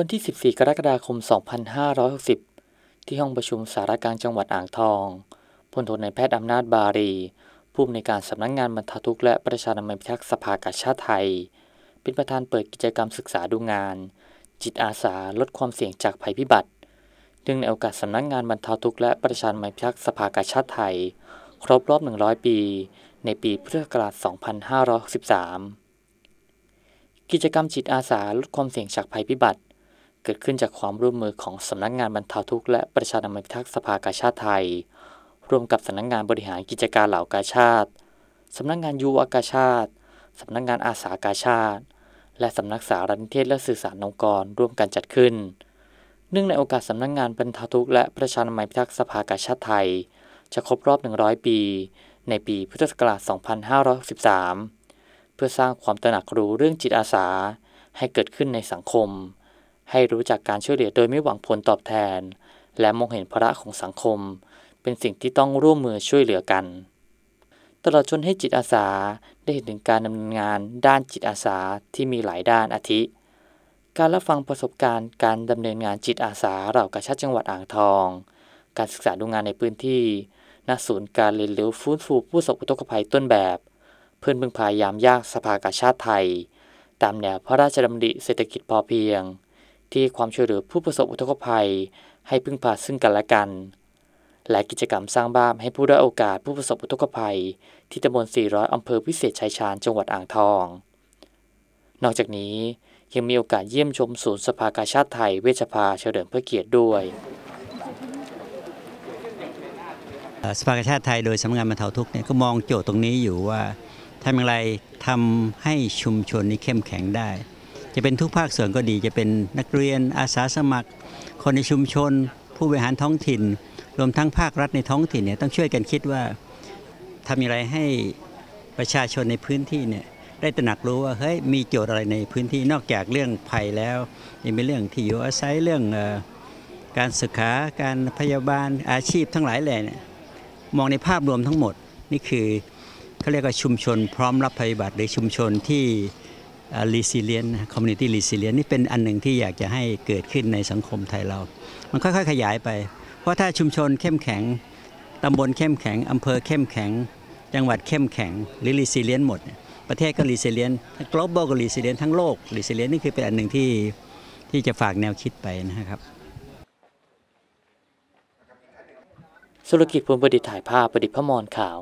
วันที่ 14 กรกฎาคม 2560 ที่ห้องประชุมสารการจังหวัดอ่างทองพลโทนายแพทย์อำนาจบารีผู้อำนวยการสำนักงงานบรรทัทุกและประชาธรรมพิทักษ์สภากาชาติไทย เป็นประธานเปิดกิจกรรมศึกษาดูงาน จิตอาสาลดความเสี่ยงจากภัยพิบัติเนื่องในโอกาสสำนักงงานบรรทัทุกและประชาธรรมพิทักษ์สภากาชาติไทย ครบรอบ 100 ปี ในปีพุทธศักราช 2563กิจกรรมจิตอาสาลดความเสี่ยงจากภัยพิบัติเกิดขึ้นจากความร่วมมือของสำนักงานบรรเทาทุกข์และประชาธรรมพิทักษ์สภากาชาติไทย ร่วมกับสำนักงานบริหารกิจการเหล่ากาชาติสำนักงานยูวกาชาติสำนักงานอาสากาชาติและสำนักสารนิเทศและสื่อสารองค์กรร่วมกันจัดขึ้นเนื่องในโอกาสสำนักงานบรรเทาทุกข์และประชาธรรมพิทักษ์สภากาชาติไทย จะครบรอบ 100 ปี ในปีพุทธศักราช2563เพื่อสร้างความตระหนักรู้เรื่องจิตอาสา ให้เกิดขึ้นในสังคมให้รู้จักการช่วยเหลือโดยไม่หวังผลตอบแทน และมองเห็นภาระของสังคม เป็นสิ่งที่ต้องร่วมมือช่วยเหลือกัน ตลอดจนให้จิตอาสาได้เห็นถึงการดำเนินงานด้านจิตอาสาที่มีหลายด้านอาทิ การรับฟังประสบการณ์การดำเนินงานจิตอาสาเหล่ากาชาติจังหวัดอ่างทอง การศึกษาดูงานในพื้นที่ณศูนย์การเรียนรู้ฟื้นฟูผู้ประสบอุทกภัยต้นแบบ เพื่อนพึงพยายามยากสภากาชาติไทย ตามแนวพระราชดำริเศรษฐกิจพอเพียงที่ความช่วยเหลือผู้ประสบอุทกภัยให้พึ่งพาซึ่งกันและกัน และกิจกรรมสร้างบ้านให้ผู้ได้โอกาสผู้ประสบอุทกภัยที่ตำบล400 อำเภอพิเศษชัยชาญจังหวัดอ่างทอง นอกจากนี้ยังมีโอกาสเยี่ยมชมศูนย์สภากาชาติไทยเวชภาเฉลิมพระเกียรติด้วยสภากาชาติไทยโดยสำนักงานบรรเทาทุกข์เนี่ยก็มองโจทย์ตรงนี้อยู่ว่าทำอย่างไรทำให้ชุมชนนี้เข้มแข็งได้จะเป็นทุกภาคส่วนก็ดีจะเป็นนักเรียนอาสาสมัคร คนในชุมชน ผู้บริหารท้องถิ่น รวมทั้งภาครัฐในท้องถิ่นเนี่ยต้องช่วยกันคิดว่าทำอย่างไรให้ประชาชนในพื้นที่เนี่ยได้ตระหนักรู้ว่าเฮ้ยมีโจทย์อะไรในพื้นที่นอกจากเรื่องภัยแล้วยังเป็นเรื่องที่อยู่อาศัยเรื่องการศึกษาการพยาบาลอาชีพทั้งหลายแหล่เนี่ยมองในภาพรวมทั้งหมดนี่คือเขาเรียกว่าชุมชน พร้อมรับภัยบัติหรือชุมชนที่รีซิเลียนคอมมูนิตี้รีซิเลียนนี่เป็นอันหนึ่งที่อยากจะให้เกิดขึ้นในสังคมไทยเรา มันค่อยๆขยายไป เพราะถ้าชุมชนเข้มแข็ง ตำบลเข้มแข็ง อำเภอเข้มแข็ง จังหวัดเข้มแข็งหรือรีซิเลียนหมด ประเทศก็รีซิเลียน global ก็รีซิเลียนทั้งโลกรีซิเลียนนี่คือเป็นอันหนึ่งที่ที่จะฝากแนวคิดไปนะครับ สุรกิจพลงประดิษฐ์ถ่ายภาพประดิษฐ์พมรข่าว